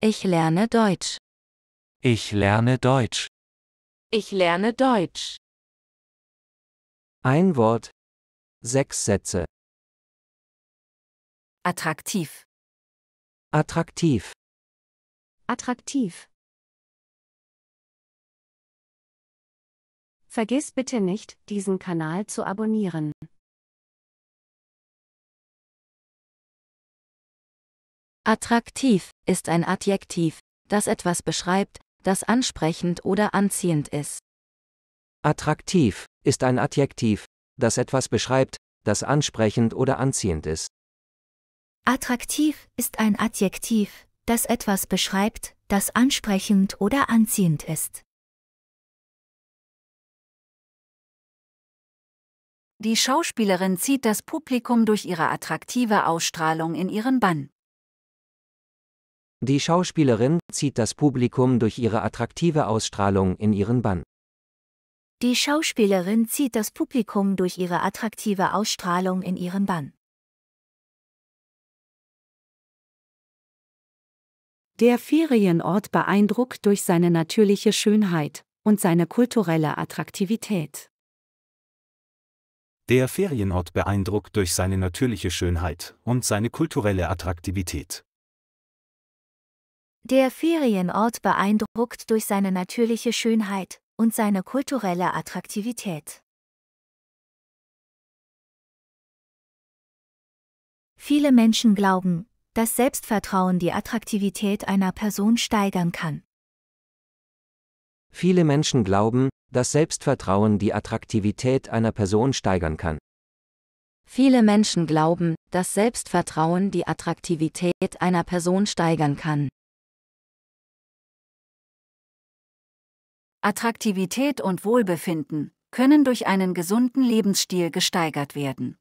Ich lerne Deutsch. Ich lerne Deutsch. Ich lerne Deutsch. Ein Wort. Sechs Sätze. Attraktiv. Attraktiv. Attraktiv. Vergiss bitte nicht, diesen Kanal zu abonnieren. Attraktiv ist ein Adjektiv, das etwas beschreibt, das ansprechend oder anziehend ist. Attraktiv ist ein Adjektiv, das etwas beschreibt, das ansprechend oder anziehend ist. Attraktiv ist ein Adjektiv, das etwas beschreibt, das ansprechend oder anziehend ist. Die Schauspielerin zieht das Publikum durch ihre attraktive Ausstrahlung in ihren Bann. Die Schauspielerin zieht das Publikum durch ihre attraktive Ausstrahlung in ihren Bann. Die Schauspielerin zieht das Publikum durch ihre attraktive Ausstrahlung in ihren Bann. Der Ferienort beeindruckt durch seine natürliche Schönheit und seine kulturelle Attraktivität. Der Ferienort beeindruckt durch seine natürliche Schönheit und seine kulturelle Attraktivität. Der Ferienort beeindruckt durch seine natürliche Schönheit und seine kulturelle Attraktivität. Viele Menschen glauben, dass Selbstvertrauen die Attraktivität einer Person steigern kann. Viele Menschen glauben, dass Selbstvertrauen die Attraktivität einer Person steigern kann. Viele Menschen glauben, dass Selbstvertrauen die Attraktivität einer Person steigern kann. Attraktivität und Wohlbefinden können durch einen gesunden Lebensstil gesteigert werden.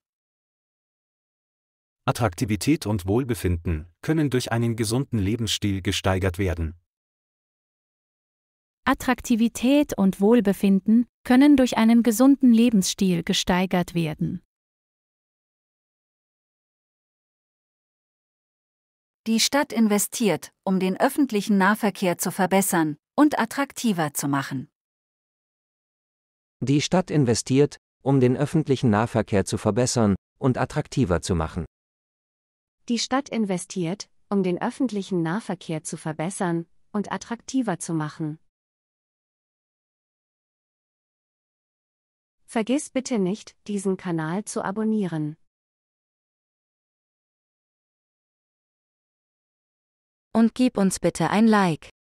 Attraktivität und Wohlbefinden können durch einen gesunden Lebensstil gesteigert werden. Attraktivität und Wohlbefinden können durch einen gesunden Lebensstil gesteigert werden. Die Stadt investiert, um den öffentlichen Nahverkehr zu verbessern, und attraktiver zu machen. Die Stadt investiert, um den öffentlichen Nahverkehr zu verbessern und attraktiver zu machen. Die Stadt investiert, um den öffentlichen Nahverkehr zu verbessern und attraktiver zu machen. Vergiss bitte nicht, diesen Kanal zu abonnieren. Und gib uns bitte ein Like.